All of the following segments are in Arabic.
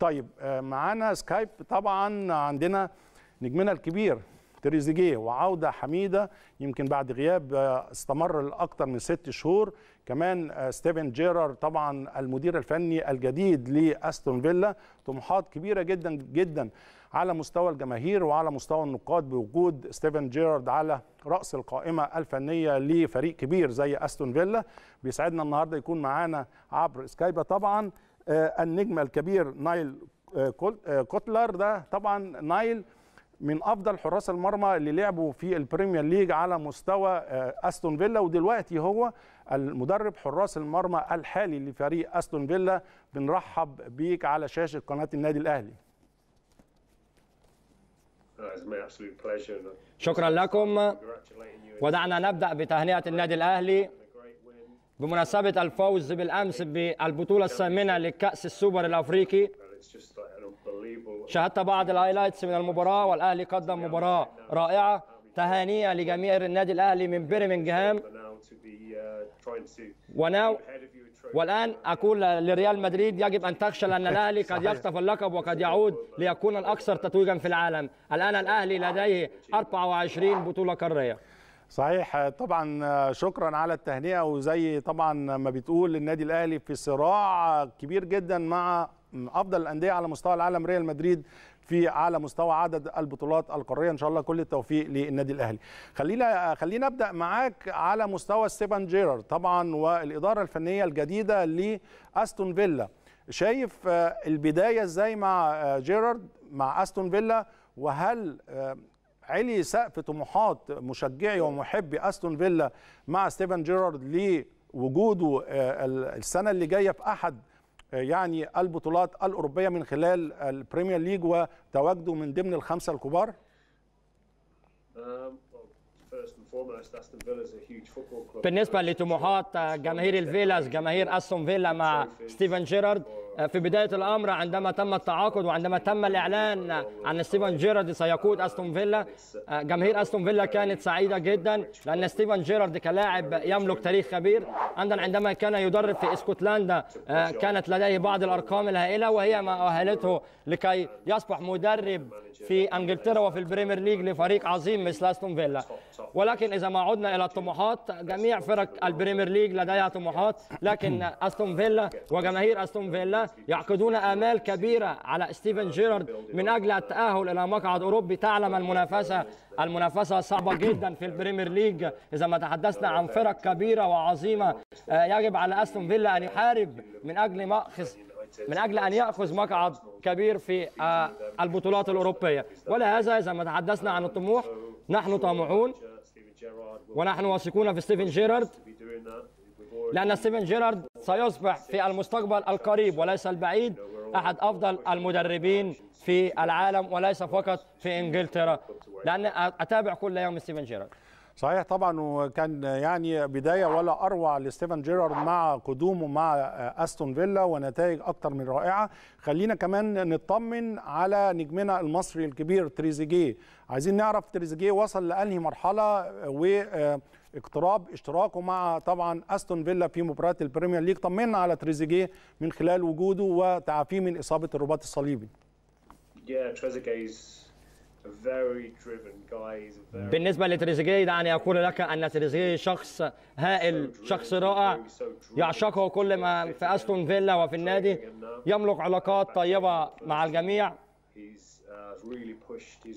طيب آه، معانا سكايب طبعا عندنا نجمنا الكبير تريزيجيه وعوده حميده يمكن بعد غياب آه، استمر لاكثر من ست شهور كمان آه، ستيفن جيرار طبعا المدير الفني الجديد لاستون فيلا طموحات كبيره جدا جدا على مستوى الجماهير وعلى مستوى النقاد بوجود ستيفن جيرارد على راس القائمه الفنيه لفريق كبير زي استون فيلا بيسعدنا النهارده يكون معانا عبر سكايبا طبعا آه، النجم الكبير نايل آه، آه، كوتلر ده طبعا نايل من افضل حراس المرمى اللي لعبوا في البريمير ليج على مستوى استون فيلا ودلوقتي هو المدرب حراس المرمى الحالي لفريق استون فيلا بنرحب بيك على شاشه قناه النادي الاهلي شكرا لكم ودعنا نبدا بتهنئه النادي الاهلي بمناسبة الفوز بالأمس بالبطولة الثامنة لكأس السوبر الأفريقي شاهدت بعض الهايلايتس من المباراة والأهلي قدم مباراة رائعة تهانية لجميع النادي الأهلي من برمنجهام وناو والآن أقول لريال مدريد يجب أن تخشى لأن الأهلي قد يخطف اللقب وقد يعود ليكون الأكثر تتويجا في العالم الآن الأهلي لديه 24 بطولة قارية صحيح طبعا شكرا على التهنئه وزي طبعا ما بتقول النادي الاهلي في صراع كبير جدا مع افضل الانديه على مستوى العالم ريال مدريد في على مستوى عدد البطولات القاريه ان شاء الله كل التوفيق للنادي الاهلي خلينا خلينا ابدا معاك على مستوى ستيفان جيرارد طبعا والاداره الفنيه الجديده لاستون فيلا شايف البدايه ازاي مع جيرارد مع استون فيلا وهل علي سقف طموحات مشجعي ومحبي استون فيلا مع ستيفن جيرارد لوجوده آه، السنه اللي جايه في احد آه، يعني البطولات الاوروبيه من خلال البريمير ليج وتواجده من ضمن الخمسه الكبار؟ um, بالنسبه لطموحات جماهير الفيلاز جماهير استون فيلا مع ستيفن جيرارد آه، في بداية الأمر عندما تم التعاقد وعندما تم الإعلان عن ستيفن جيرارد سيقود أستون فيلا آه، جماهير أستون فيلا كانت سعيدة جدا لأن ستيفن جيرارد كلاعب يملك تاريخ خبير عندما كان يدرب في اسكتلندا آه، كانت لديه بعض الأرقام الهائلة وهي ما أهلته لكي يصبح مدرب في انجلترا وفي البريمير ليج لفريق عظيم مثل استون فيلا ولكن اذا ما عدنا الى الطموحات جميع فرق البريمير ليج لديها طموحات لكن استون فيلا وجماهير استون فيلا يعقدون آمال كبيرة على ستيفن جيرارد من أجل التأهل إلى مقعد أوروبي تعلم المنافسة المنافسة صعبة جدا في البريمير ليج إذا ما تحدثنا عن فرق كبيرة وعظيمة آه، يجب على أستون فيلا أن يحارب من أجل مأخذ من أجل أن يأخذ مقعد كبير في آه، البطولات الأوروبية ولهذا إذا ما تحدثنا عن الطموح نحن طامعون ونحن واثقون في ستيفن جيرارد لأن ستيفن جيرارد سيصبح في المستقبل القريب وليس البعيد أحد أفضل المدربين في العالم وليس فقط في إنجلترا لأن أتابع كل يوم ستيفن جيرارد صحيح طبعا وكان يعني بدايه ولا اروع لستيفن جيرارد مع قدومه مع استون فيلا ونتائج اكثر من رائعه خلينا كمان نطمن على نجمنا المصري الكبير تريزيجيه عايزين نعرف تريزيجيه وصل لانهي مرحله واقتراب اشتراكه مع طبعا استون فيلا في مباراه البريمير ليج طمنا على تريزيجيه من خلال وجوده وتعافيه من اصابه الرباط الصليبي yeah, بالنسبة لتريزيجيه دعني أقول لك أن تريزيجيه شخص هائل شخص رائع يعشقه كل ما في أستون فيلا وفي النادي يملك علاقات طيبة مع الجميع uh,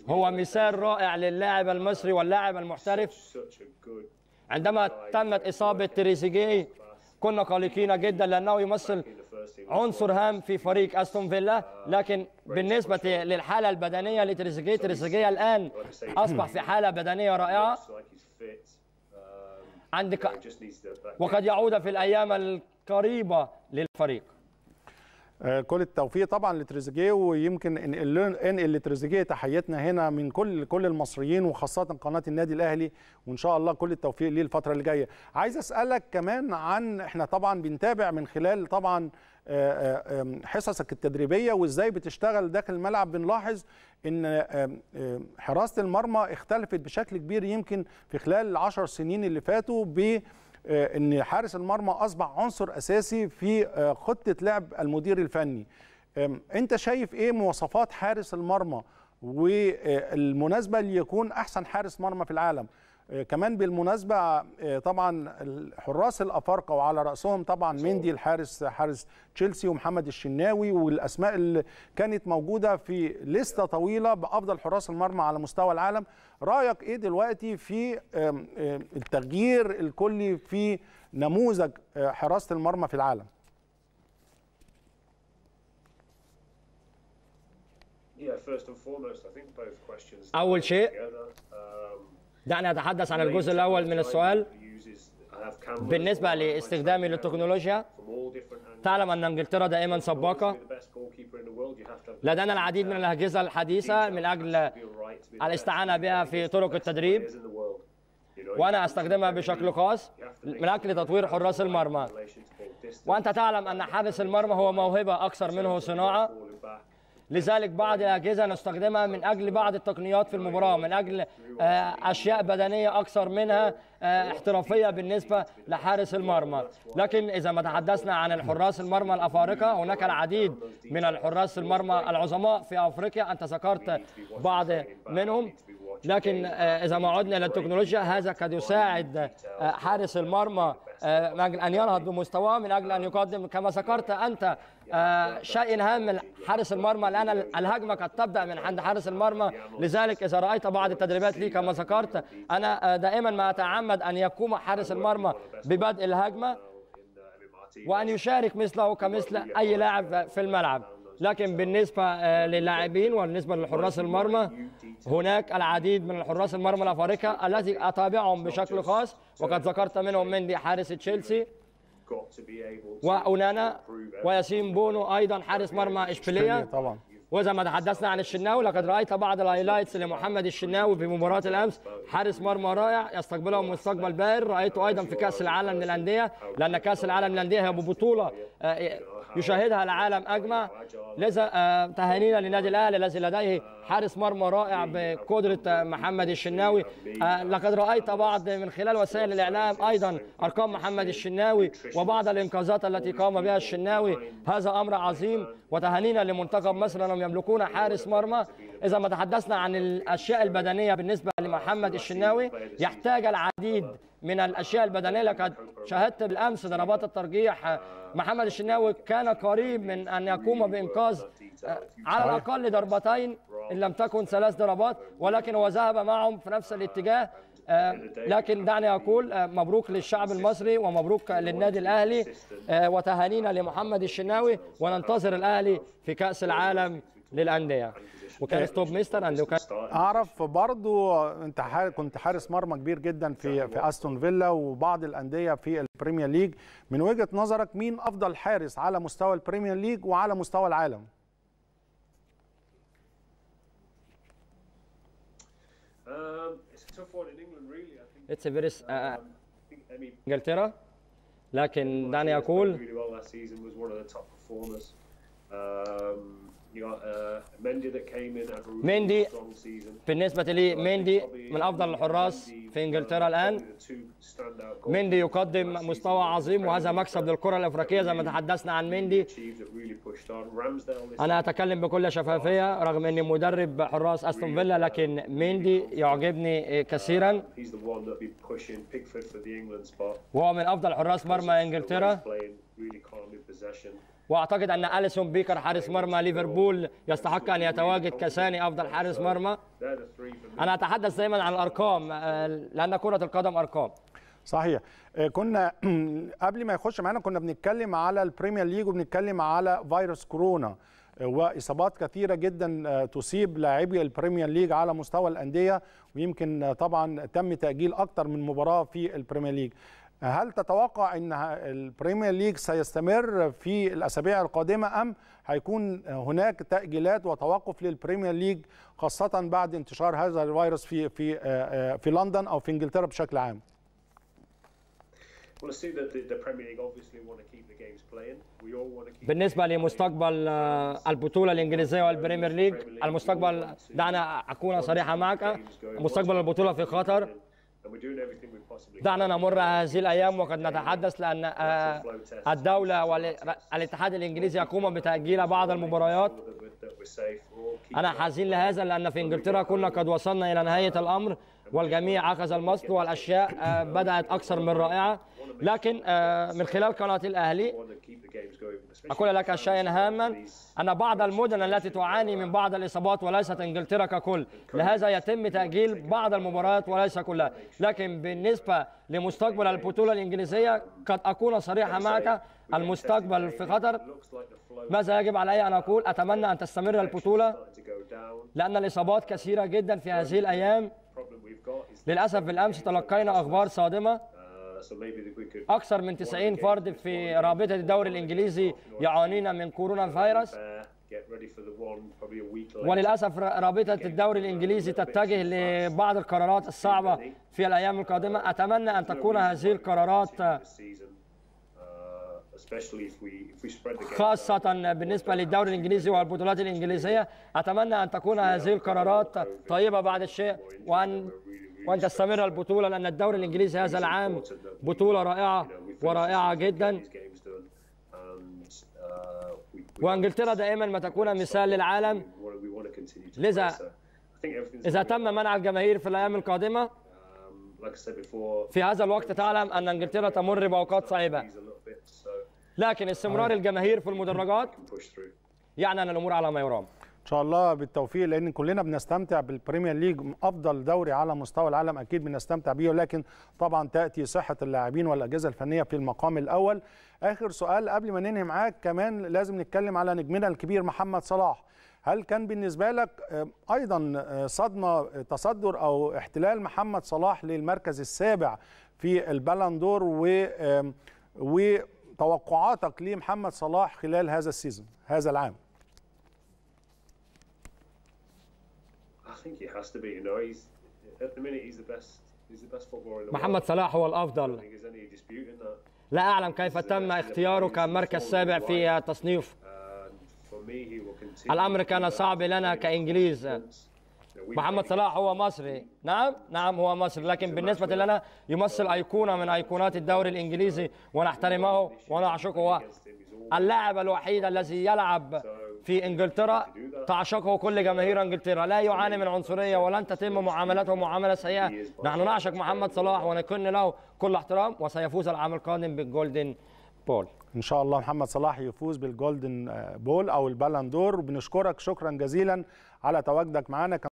هو مثال رائع للاعب المصري uh, واللاعب المحترف عندما تمت إصابة تريزيجيه كنا قلقين جدا لأنه يمثل عنصر هام في فريق استون فيلا uh, لكن بالنسبه للحاله البدنيه لتريزيجيه تريزيجيه الان اصبح في حاله بدنيه رائعه um, عندك وقد يعود في الايام القريبه للفريق آه، كل التوفيق طبعا لتريزيجيه ويمكن انقل لتريزيجيه تحيتنا هنا من كل كل المصريين وخاصه قناه النادي الاهلي وان شاء الله كل التوفيق ليه الفتره اللي جايه عايز اسالك كمان عن احنا طبعا بنتابع من خلال طبعا آه، آه، حصصك التدريبيه وازاي بتشتغل داخل الملعب بنلاحظ ان حراسه المرمى اختلفت بشكل كبير يمكن في خلال العشر سنين اللي فاتوا ب آه، ان حارس المرمى اصبح عنصر اساسي في خطه لعب المدير الفني انت شايف ايه مواصفات حارس المرمى والمناسبه ليكون احسن حارس مرمى في العالم كمان بالمناسبه آه، طبعا حراس الافارقه وعلى راسهم طبعا مندي الحارس حارس تشيلسي ومحمد الشناوي والاسماء اللي كانت موجوده في لسته طويله بافضل حراس المرمى على مستوى العالم رايك ايه دلوقتي في التغيير الكلي في نموذج آه، حراسه المرمى في العالم اول شيء دعني أتحدث عن الجزء الأول من السؤال بالنسبة لاستخدامي للتكنولوجيا تعلم أن إنجلترا دائما سباقة لدينا العديد من الأجهزة الحديثة من أجل الاستعانة بها في طرق التدريب وأنا أستخدمها بشكل خاص من أجل تطوير حراس المرمى وأنت تعلم أن حارس المرمى هو موهبة أكثر منه صناعة لذلك بعض الأجهزة نستخدمها من أجل بعض التقنيات في المباراة من أجل آه، أشياء بدنية أكثر منها آه، احترافية بالنسبة لحارس المرمى لكن إذا ما تحدثنا عن الحراس المرمى الأفارقة هناك العديد من الحراس المرمى العظماء في أفريقيا أنت ذكرت بعض منهم لكن آه، اذا ما عدنا الى التكنولوجيا هذا قد يساعد آه، حارس المرمى آه، من اجل ان ينهض بمستواه من اجل ان يقدم كما ذكرت انت شيء هام من حارس المرمى لان الهجمه قد تبدا من عند حارس المرمى لذلك اذا رايت بعض التدريبات لي كما ذكرت انا دائما ما اتعمد ان يقوم حارس المرمى ببدء الهجمه وان يشارك مثله كمثل اي لاعب في الملعب لكن بالنسبة آه، للاعبين وبالنسبة للحراس المرمى هناك العديد من حراس المرمى الأفارقة التي أتابعهم بشكل خاص وقد ذكرت منهم مندي حارس تشيلسي وأونانا وياسين بونو أيضا حارس مرمى إشبيلية طبعا وإذا ما تحدثنا عن الشناوي لقد رأيت بعض الهايلايتس لمحمد الشناوي في مباراة الأمس حارس مرمى رائع يستقبله مستقبل باهر رأيته أيضا في كأس العالم للأندية لأن كأس العالم للأندية هي بطولة آه، يشاهدها العالم أجمع لذا آه، تهانينا للنادي الأهلي الذي لديه حارس مرمى رائع بقدرة آه، محمد الشناوي آه، لقد رأيت بعض من خلال وسائل الإعلام أيضا أرقام محمد الشناوي وبعض الإنقاذات التي قام بها الشناوي هذا أمر عظيم وتهانينا لمنتخب مصر أنهم يملكون حارس مرمى إذا ما تحدثنا عن الأشياء البدنية بالنسبة محمد الشناوي يحتاج العديد من الاشياء البدنيه لقد شاهدت بالامس ضربات الترجيح محمد الشناوي كان قريب من ان يقوم بانقاذ آه، على الاقل ضربتين ان لم تكن ثلاث ضربات ولكن هو ذهب معهم في نفس الاتجاه آه، لكن دعني اقول آه، مبروك للشعب المصري ومبروك للنادي الاهلي وتهانينا لمحمد الشناوي وننتظر الاهلي في كاس العالم للانديه وكان إيه. ستوب ميستر عنده كان اعرف برضو انت كنت حارس مرمى كبير جدا في في استون فيلا وبعض الانديه في البريمير ليج من وجهه نظرك مين افضل حارس على مستوى البريمير ليج وعلى مستوى العالم um, It's a very um, uh, انجلترا لكن دعني اقول مندي uh, بالنسبة لي مندي من أفضل الحراس في إنجلترا الآن مندي يقدم مستوى عظيم وهذا مكسب للكرة الأفريقية زي ما تحدثنا عن مندي أنا أتكلم بكل شفافية رغم أني مدرب حراس أستون فيلا لكن مندي يعجبني uh, كثيرا وهو من أفضل حراس مرمى إنجلترا واعتقد ان اليسون بيكر حارس مرمى ليفربول يستحق ان يتواجد كثاني افضل حارس مرمى انا اتحدث دايما عن الارقام آه، لان كره القدم ارقام صحيح آه، كنا قبل ما يخش معانا كنا بنتكلم على البريمير ليج وبنتكلم على فيروس كورونا آه، واصابات كثيره جدا تصيب لاعبي البريمير ليج على مستوى الانديه ويمكن طبعا تم تاجيل اكثر من مباراه في البريمير ليج هل تتوقع ان البريمير ليج سيستمر في الاسابيع القادمه ام هيكون هناك تاجيلات وتوقف للبريمير ليج خاصه بعد انتشار هذا الفيروس في في آه، آه، في لندن او في انجلترا بشكل عام؟ بالنسبة لمستقبل آه، البطولة الإنجليزية والبريمير ليج المستقبل دعنا أكون صريحة معك مستقبل البطولة في خطر دعنا نمر هذه الايام وقد نتحدث لان آه، آه، الدوله والاتحاد الانجليزي يقوم بتاجيل بعض المباريات انا حزين لهذا لان في انجلترا كنا قد وصلنا الى نهايه الامر والجميع أخذ المصل والأشياء آه، بدأت أكثر من رائعة لكن آه، من خلال قناة الأهلي أقول لك شيئا هاما أن بعض المدن التي تعاني من بعض الإصابات وليست إنجلترا ككل لهذا يتم تأجيل بعض المباريات وليس كلها لكن بالنسبة لمستقبل البطولة الإنجليزية قد أكون صريحا معك المستقبل في قطر ماذا يجب علي أن أقول أتمنى أن تستمر البطولة لأن الإصابات كثيرة جدا في هذه الأيام للأسف بالأمس تلقينا أخبار صادمة أكثر من 90 فرد في رابطة الدوري الإنجليزي يعانين من كورونا فيروس وللأسف رابطة الدوري الإنجليزي تتجه لبعض القرارات الصعبة في الأيام القادمة أتمنى أن تكون هذه القرارات خاصة بالنسبة للدوري الإنجليزي والبطولات الإنجليزية أتمنى أن تكون هذه القرارات طيبة بعد الشيء وأن وأن تستمر البطولة لأن الدوري الإنجليزي هذا العام بطولة رائعة ورائعة جدا وانجلترا دائما ما تكون مثال للعالم لذا اذا تم منع الجماهير في الايام القادمه um, في هذا الوقت تعلم ان انجلترا تمر باوقات صعبه لكن استمرار آه. الجماهير في المدرجات يعني ان الامور على ما يرام ان شاء الله بالتوفيق لان كلنا بنستمتع بالبريمير ليج افضل دوري على مستوى العالم اكيد بنستمتع بيه ولكن طبعا تاتي صحه اللاعبين والاجهزه الفنيه في المقام الاول اخر سؤال قبل ما ننهي معاك كمان لازم نتكلم على نجمنا الكبير محمد صلاح هل كان بالنسبه لك آه، ايضا آه، صدمه آه، تصدر او احتلال محمد صلاح للمركز السابع في البالندور و و توقعاتك لمحمد صلاح خلال هذا السيزون هذا العام محمد صلاح هو الافضل لا اعلم كيف تم اختياره كمركز سابع في التصنيف الامر كان صعب لنا كانجليز محمد يعني. صلاح هو مصري نعم نعم هو مصري لكن بالنسبة لنا يمثل أيقونة من أيقونات الدوري الإنجليزي ونحترمه ونعشقه اللاعب الوحيد الذي يلعب في انجلترا تعشقه كل جماهير انجلترا لا يعاني من عنصريه ولن تتم معاملته معامله سيئه نحن نعشق محمد صلاح ونكن له كل احترام وسيفوز العام القادم بالجولدن بول ان شاء الله محمد صلاح يفوز بالجولدن آه، بول او البالندور وبنشكرك شكرا جزيلا على تواجدك معنا